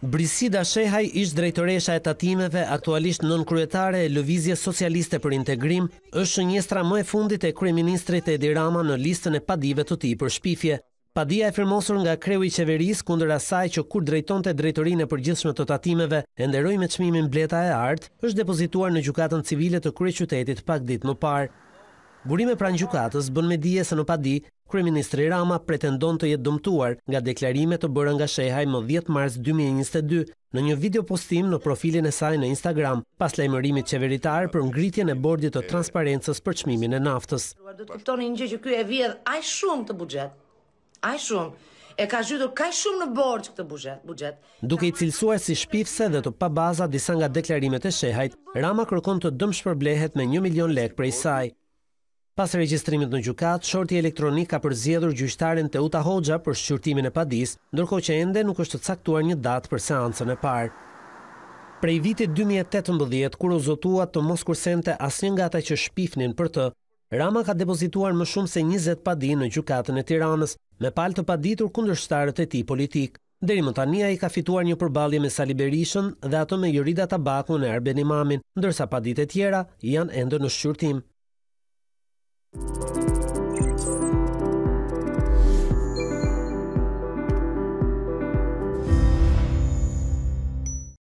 Brisida Shehaj ishtë drejtoresha e tatimeve aktualisht nën kryetare e lëvizje socialiste për integrim, është njëstra më e fundit e kryeministrit e dirama në listën e padive të ti për shpifje. Padia e firmosur nga kreu i qeveris kundër asaj që kur drejton të drejtorin e përgjithshme të tatimeve, enderoj me qmimin bleta e artë, është depozituar në gjukatën civilet të krye qytetit pak dit më parë. Burime pranë gjukatës bën me dije se në padi, Kryeministri Rama pretendon të jetë dëmtuar nga deklarime të bërë nga Shehaj më 10 mars 2022 në një video postim në profilin e saj në Instagram pas lajmërimit qeveritar për ngritjen e bordit të transparentës për çmimin e naftës. Do të kuptoni një gjë që ky e vjedh aq shumë të buxhet. Aq shumë e ka zhytur kaq shumë në borx këtë buxhet, buxhet. Duke i cilësuar si shpifse dhe të pabaza disa nga deklarimet e Shehajt, Rama kërkon të dëmshpërblehet me 1 milion lek prej saj. Pas regjistrimit në gjukat, shorti elektronik ka përzjedhur gjyqtarin të Uta Hoxha për shqyrtimin e padis, ndërko që ende nuk është të caktuar një datë për seancën e parë. Prej vitit 2018, kur ozotua të mos kursente asnjë nga ata që shpifnin për të, Rama ka depozituar më shumë se 20 padi në gjukatën e tiranës, me pal të paditur kundër shtarët e ti politikë. Deri më tani ai ka fituar një përballje me Sali Berishën dhe ato me Jurida Tabaku në Arben Imamin, ndërsa paditë e tjera janë ende në shqyrtim.